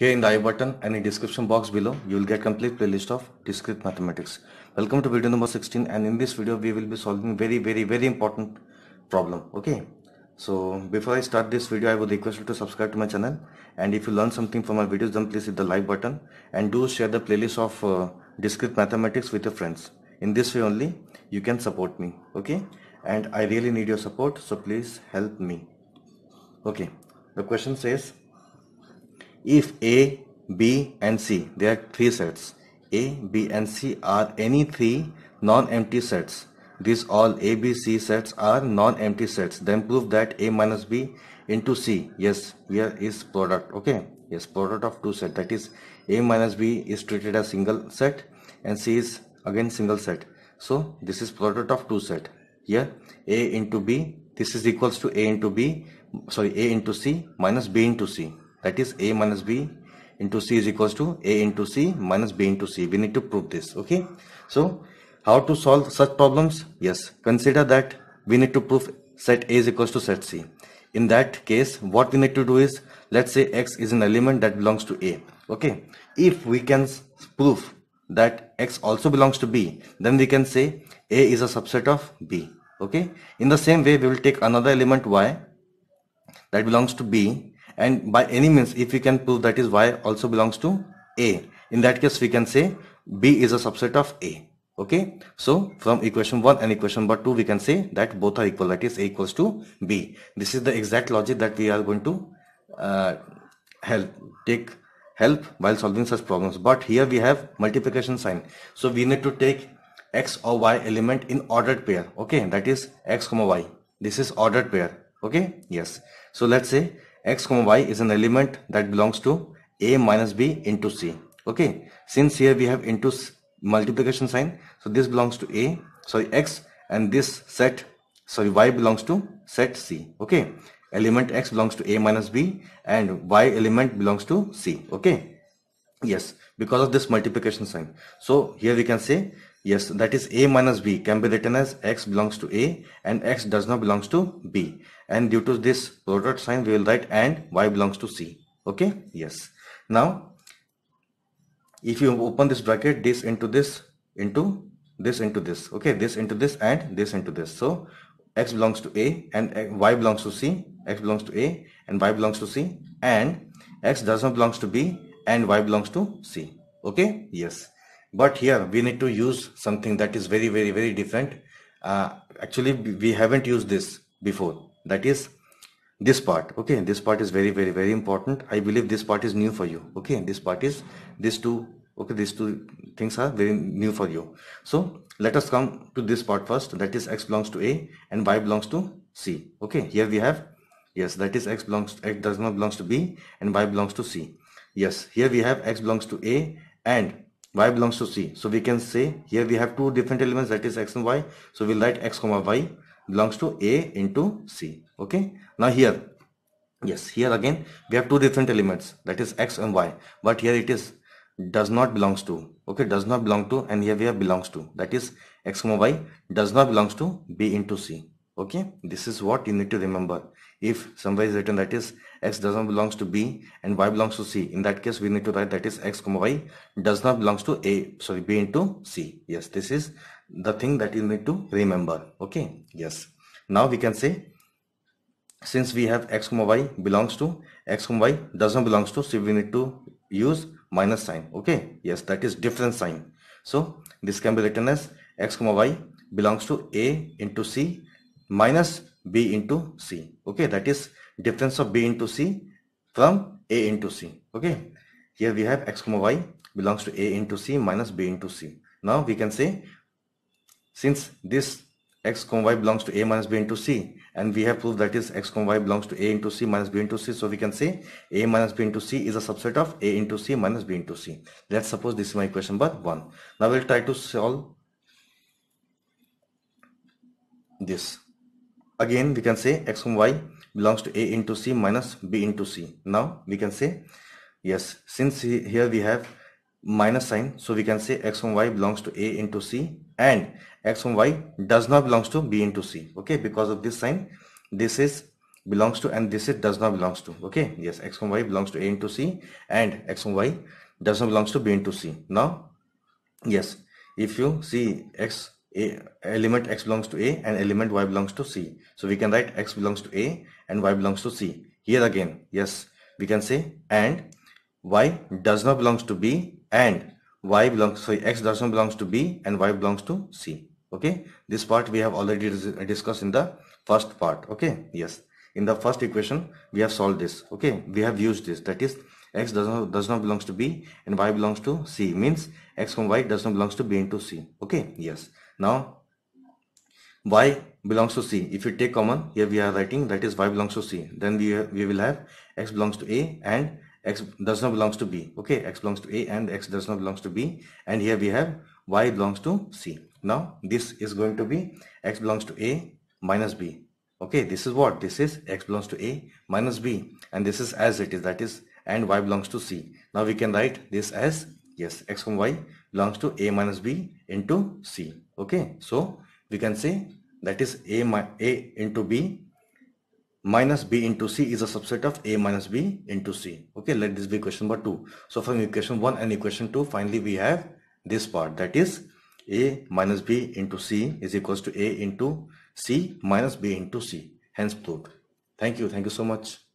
Here in the I button and in description box below, you will get complete playlist of discrete mathematics. Welcome to video number 16 and in this video we will be solving very very very important problem. Okay. So before I start this video, I would request you to subscribe to my channel and if you learn something from my videos then please hit the like button and do share the playlist of uh, discrete mathematics with your friends. In this way only you can support me. Okay. And I really need your support so please help me. Okay. The question says if A, B and C, there are three sets. A, B and C are any three non-empty sets. These all A, B, C sets are non-empty sets. Then prove that A minus B into C. Yes, here is product. Okay. Yes, product of two set. That is A minus B is treated as single set and C is again single set. So this is product of two set. Here A into B. This is equals to A into B. Sorry, A into C minus B into C that is a minus b into c is equals to a into c minus b into c we need to prove this okay so how to solve such problems yes consider that we need to prove set a is equals to set c in that case what we need to do is let's say x is an element that belongs to a okay if we can prove that x also belongs to b then we can say a is a subset of b okay in the same way we will take another element y that belongs to b and by any means if we can prove that is y also belongs to a in that case we can say b is a subset of a okay so from equation 1 and equation number 2 we can say that both are equal that is a equals to b this is the exact logic that we are going to uh, help take help while solving such problems but here we have multiplication sign so we need to take x or y element in ordered pair okay that is x comma y this is ordered pair okay yes so let's say x comma y is an element that belongs to a minus b into c okay since here we have into multiplication sign so this belongs to a sorry x and this set sorry y belongs to set c okay element x belongs to a minus b and y element belongs to c okay yes because of this multiplication sign so here we can say Yes, that is A minus B can be written as X belongs to A and X does not belongs to B. And due to this product sign, we will write and Y belongs to C. Okay. Yes. Now, if you open this bracket, this into this into this into this. Okay. This into this and this into this. So X belongs to A and Y belongs to C. X belongs to A and Y belongs to C and X does not belongs to B and Y belongs to C. Okay. Yes. But here we need to use something that is very, very, very different. Uh, actually, we haven't used this before. That is this part. Okay, this part is very, very, very important. I believe this part is new for you. Okay, this part is these two. Okay, these two things are very new for you. So let us come to this part first. That is x belongs to a and y belongs to c. Okay, here we have yes that is x belongs x does not belongs to b and y belongs to c yes here we have x belongs to a and y belongs to c so we can say here we have two different elements that is x and y so we'll write x comma y belongs to a into c okay now here yes here again we have two different elements that is x and y but here it is does not belongs to okay does not belong to and here we have belongs to that is x comma y does not belongs to b into c okay this is what you need to remember if somewhere is written that is x doesn't belongs to b and y belongs to c in that case we need to write that is x comma y does not belongs to a sorry b into c yes this is the thing that you need to remember okay yes now we can say since we have x comma y belongs to x comma y doesn't belongs to so we need to use minus sign okay yes that is different sign so this can be written as x comma y belongs to a into c minus B into C. Okay, that is difference of B into C from A into C. Okay, here we have X comma Y belongs to A into C minus B into C. Now we can say since this X comma Y belongs to A minus B into C and we have proved that is X comma Y belongs to A into C minus B into C. So we can say A minus B into C is a subset of A into C minus B into C. Let's suppose this is my equation number 1. Now we'll try to solve this again we can say x from y belongs to a into c minus b into c now we can say yes since here we have minus sign so we can say x from y belongs to a into c and x from y does not belongs to b into c okay because of this sign this is belongs to and this it does not belongs to okay yes x from y belongs to a into c and x from y does not belongs to b into c now yes if you see x a element x belongs to a and element y belongs to c so we can write x belongs to a and y belongs to c here again yes we can say and y does not belongs to b and y belongs so x does not belongs to b and y belongs to c okay this part we have already discussed in the first part okay yes in the first equation we have solved this okay we have used this that is x does not does not belongs to b and y belongs to c means x from y does not belongs to b into c okay yes now, y belongs to c. If you take common, here we are writing that is y belongs to c. Then we, we will have x belongs to a and x does not belongs to b. Okay, x belongs to a and x does not belongs to b. And here we have y belongs to c. Now, this is going to be x belongs to a minus b. Okay, this is what? This is x belongs to a minus b. And this is as it is, that is, and y belongs to c. Now we can write this as, yes, x from y belongs to a minus b into c okay so we can say that is a a into b minus b into c is a subset of a minus b into c okay let this be question number two so from equation one and equation two finally we have this part that is a minus b into c is equals to a into c minus b into c hence proved thank you thank you so much